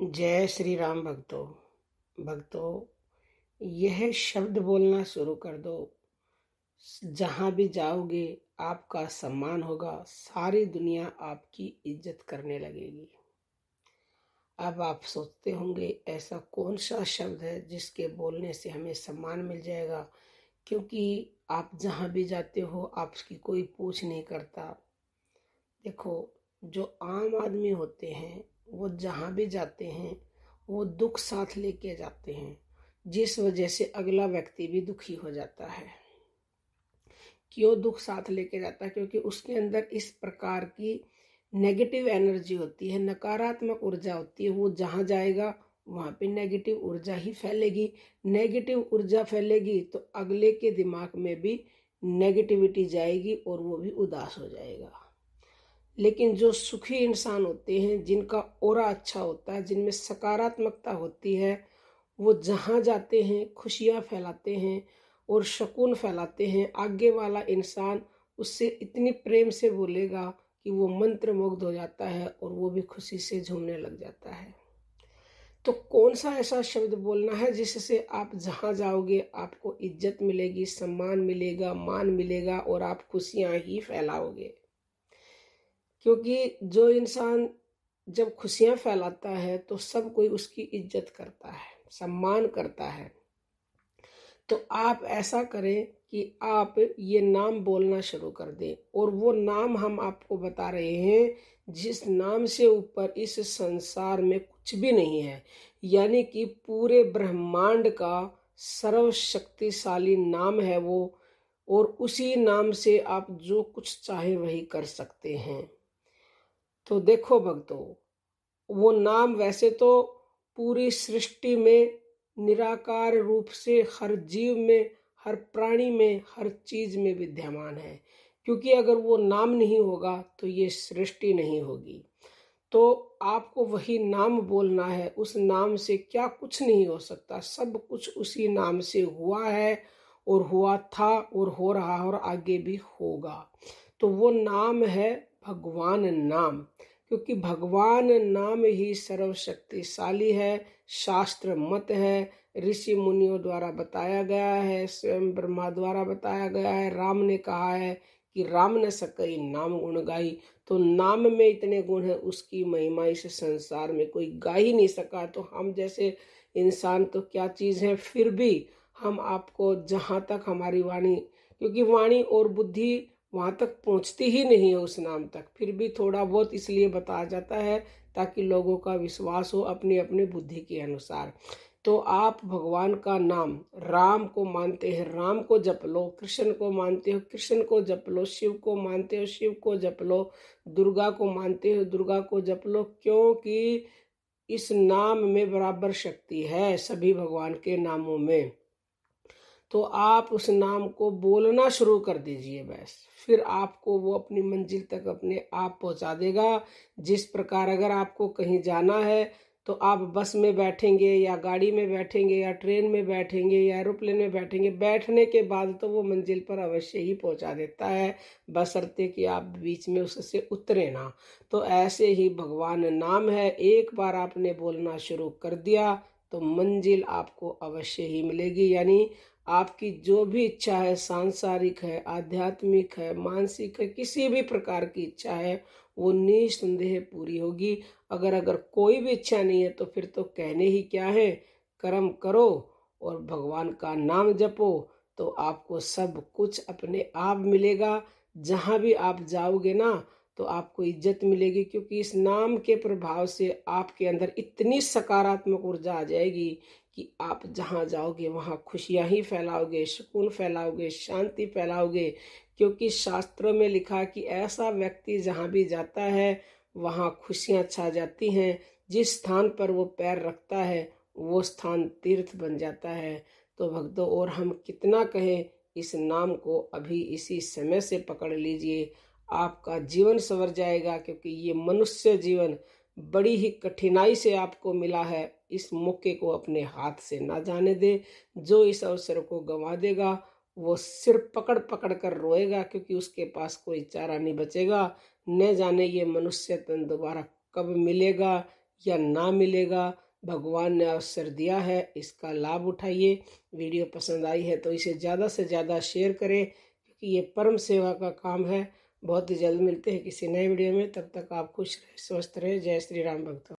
जय श्री राम भक्तों भक्तों यह शब्द बोलना शुरू कर दो जहाँ भी जाओगे आपका सम्मान होगा सारी दुनिया आपकी इज्जत करने लगेगी अब आप सोचते होंगे ऐसा कौन सा शब्द है जिसके बोलने से हमें सम्मान मिल जाएगा क्योंकि आप जहाँ भी जाते हो आपकी कोई पूछ नहीं करता देखो जो आम आदमी होते हैं वो जहाँ भी जाते हैं वो दुख साथ लेके जाते हैं जिस वजह से अगला व्यक्ति भी दुखी हो जाता है क्यों दुख साथ लेके जाता है क्योंकि उसके अंदर इस प्रकार की नेगेटिव एनर्जी होती है नकारात्मक ऊर्जा होती है वो जहाँ जाएगा वहाँ पे नेगेटिव ऊर्जा ही फैलेगी नेगेटिव ऊर्जा फैलेगी तो अगले के दिमाग में भी नेगेटिविटी जाएगी और वो भी उदास हो जाएगा लेकिन जो सुखी इंसान होते हैं जिनका और अच्छा होता है जिनमें सकारात्मकता होती है वो जहाँ जाते हैं खुशियाँ फैलाते हैं और शकून फैलाते हैं आगे वाला इंसान उससे इतनी प्रेम से बोलेगा कि वो मंत्र मुग्ध हो जाता है और वो भी खुशी से झूमने लग जाता है तो कौन सा ऐसा शब्द बोलना है जिससे आप जहाँ जाओगे आपको इज्जत मिलेगी सम्मान मिलेगा मान मिलेगा और आप खुशियाँ ही फैलाओगे क्योंकि जो इंसान जब खुशियाँ फैलाता है तो सब कोई उसकी इज्जत करता है सम्मान करता है तो आप ऐसा करें कि आप ये नाम बोलना शुरू कर दें और वो नाम हम आपको बता रहे हैं जिस नाम से ऊपर इस संसार में कुछ भी नहीं है यानी कि पूरे ब्रह्मांड का सर्वशक्तिशाली नाम है वो और उसी नाम से आप जो कुछ चाहे वही कर सकते हैं तो देखो भक्तों वो नाम वैसे तो पूरी सृष्टि में निराकार रूप से हर जीव में हर प्राणी में हर चीज में विद्यमान है क्योंकि अगर वो नाम नहीं होगा तो ये सृष्टि नहीं होगी तो आपको वही नाम बोलना है उस नाम से क्या कुछ नहीं हो सकता सब कुछ उसी नाम से हुआ है और हुआ था और हो रहा और आगे भी होगा तो वो नाम है भगवान नाम क्योंकि भगवान नाम ही सर्वशक्तिशाली है शास्त्र मत है ऋषि मुनियों द्वारा बताया गया है स्वयं ब्रह्मा द्वारा बताया गया है राम ने कहा है कि राम न सकई नाम गुण गाई तो नाम में इतने गुण है उसकी महिमा इस संसार में कोई गा ही नहीं सका तो हम जैसे इंसान तो क्या चीज़ है फिर भी हम आपको जहाँ तक हमारी वाणी क्योंकि वाणी और बुद्धि वहाँ तक पहुँचती ही नहीं है उस नाम तक फिर भी थोड़ा बहुत इसलिए बताया जाता है ताकि लोगों का विश्वास हो अपनी अपनी बुद्धि के अनुसार तो आप भगवान का नाम राम को मानते हैं राम को जप लो कृष्ण को मानते हो कृष्ण को जप लो शिव को मानते हो शिव को जप लो दुर्गा को मानते हो दुर्गा को जप लो क्योंकि इस नाम में बराबर शक्ति है सभी भगवान के नामों में तो आप उस नाम को बोलना शुरू कर दीजिए बस फिर आपको वो अपनी मंजिल तक अपने आप पहुंचा देगा जिस प्रकार अगर आपको कहीं जाना है तो आप बस में बैठेंगे या गाड़ी में बैठेंगे या ट्रेन में बैठेंगे या एरोप्लेन में बैठेंगे बैठने के बाद तो वो मंजिल पर अवश्य ही पहुंचा देता है बशर्ते कि आप बीच में उससे उतरे ना तो ऐसे ही भगवान नाम है एक बार आपने बोलना शुरू कर दिया तो मंजिल आपको अवश्य ही मिलेगी यानी आपकी जो भी इच्छा है सांसारिक है आध्यात्मिक है मानसिक है किसी भी प्रकार की इच्छा है वो निस्संदेह पूरी होगी अगर अगर कोई भी इच्छा नहीं है तो फिर तो कहने ही क्या है कर्म करो और भगवान का नाम जपो तो आपको सब कुछ अपने आप मिलेगा जहाँ भी आप जाओगे ना तो आपको इज्जत मिलेगी क्योंकि इस नाम के प्रभाव से आपके अंदर इतनी सकारात्मक ऊर्जा आ जाएगी कि आप जहाँ जाओगे वहाँ खुशियाँ ही फैलाओगे सुकून फैलाओगे शांति फैलाओगे क्योंकि शास्त्रों में लिखा कि ऐसा व्यक्ति जहाँ भी जाता है वहाँ खुशियाँ छा जाती हैं जिस स्थान पर वो पैर रखता है वो स्थान तीर्थ बन जाता है तो भक्तों और हम कितना कहें इस नाम को अभी इसी समय से पकड़ लीजिए आपका जीवन संवर जाएगा क्योंकि ये मनुष्य जीवन बड़ी ही कठिनाई से आपको मिला है इस मौके को अपने हाथ से ना जाने दे जो इस अवसर को गंवा देगा वो सिर पकड़ पकड़ कर रोएगा क्योंकि उसके पास कोई चारा नहीं बचेगा न जाने ये मनुष्य तन दोबारा कब मिलेगा या ना मिलेगा भगवान ने अवसर दिया है इसका लाभ उठाइए वीडियो पसंद आई है तो इसे ज़्यादा से ज़्यादा शेयर करें क्योंकि ये परम सेवा का काम है बहुत ही जल्द मिलते हैं किसी नए वीडियो में तब तक आप खुश रहें स्वस्थ रहें जय श्री राम भक्तों